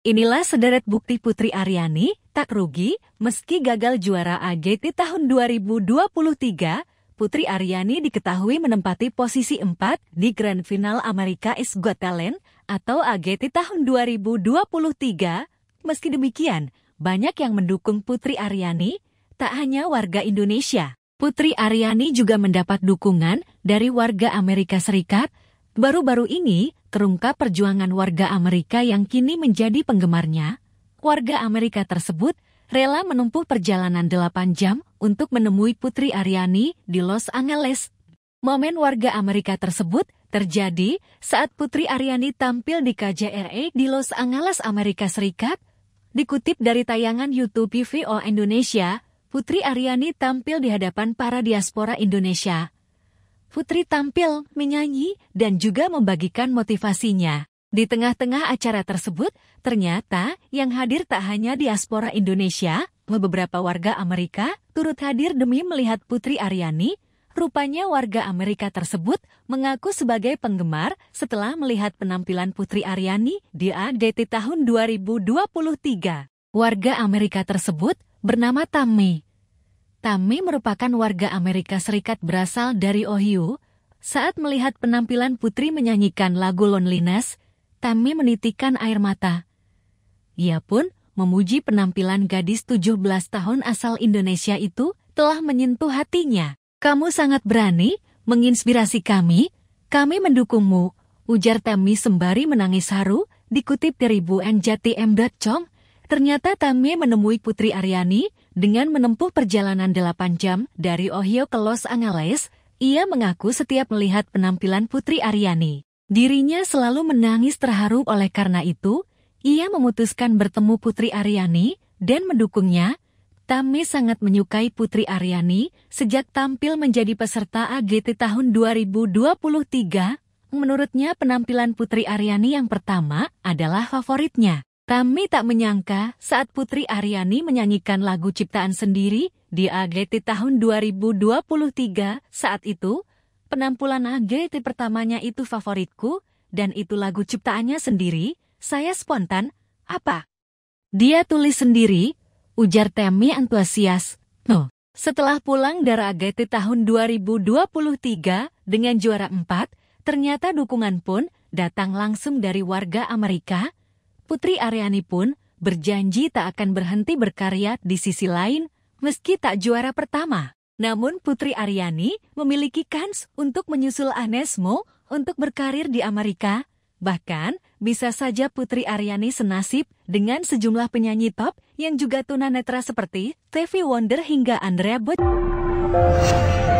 Inilah sederet bukti Putri Aryani, tak rugi, meski gagal juara AGT tahun 2023, Putri Aryani diketahui menempati posisi 4 di Grand Final America Is Got Talent atau AGT tahun 2023. Meski demikian, banyak yang mendukung Putri Aryani, tak hanya warga Indonesia. Putri Aryani juga mendapat dukungan dari warga Amerika Serikat. Baru-baru ini, terungkap perjuangan warga Amerika yang kini menjadi penggemarnya, warga Amerika tersebut rela menempuh perjalanan 8 jam untuk menemui Putri Ariani di Los Angeles. Momen warga Amerika tersebut terjadi saat Putri Ariani tampil di KJRA e di Los Angeles, Amerika Serikat. Dikutip dari tayangan YouTube VVO Indonesia, Putri Ariani tampil di hadapan para diaspora Indonesia Putri tampil, menyanyi, dan juga membagikan motivasinya. Di tengah-tengah acara tersebut, ternyata yang hadir tak hanya diaspora Indonesia, beberapa warga Amerika turut hadir demi melihat Putri Aryani. Rupanya warga Amerika tersebut mengaku sebagai penggemar setelah melihat penampilan Putri Aryani di ADT tahun 2023. Warga Amerika tersebut bernama Tammy Tami merupakan warga Amerika Serikat berasal dari Ohio. Saat melihat penampilan putri menyanyikan lagu Loneliness, Tami menitikkan air mata. Ia pun memuji penampilan gadis 17 tahun asal Indonesia itu telah menyentuh hatinya. Kamu sangat berani, menginspirasi kami, kami mendukungmu, ujar Tami sembari menangis haru, dikutip dari Bu Enjati Ternyata Tame menemui Putri Aryani dengan menempuh perjalanan delapan jam dari Ohio ke Los Angeles. Ia mengaku setiap melihat penampilan Putri Aryani. Dirinya selalu menangis terharu oleh karena itu, ia memutuskan bertemu Putri Aryani dan mendukungnya. Tame sangat menyukai Putri Aryani sejak tampil menjadi peserta AGT tahun 2023. Menurutnya penampilan Putri Aryani yang pertama adalah favoritnya. Tami tak menyangka saat Putri Aryani menyanyikan lagu ciptaan sendiri di AGT tahun 2023, saat itu, penampilan AGT pertamanya itu favoritku, dan itu lagu ciptaannya sendiri, saya spontan, apa? Dia tulis sendiri, ujar Tami antusias. No. Setelah pulang dari AGT tahun 2023 dengan juara 4, ternyata dukungan pun datang langsung dari warga Amerika, Putri Aryani pun berjanji tak akan berhenti berkarya di sisi lain meski tak juara pertama. Namun Putri Aryani memiliki kans untuk menyusul Anesmo untuk berkarir di Amerika. Bahkan, bisa saja Putri Aryani senasib dengan sejumlah penyanyi top yang juga tunanetra seperti TV Wonder hingga Andrea Bocelli.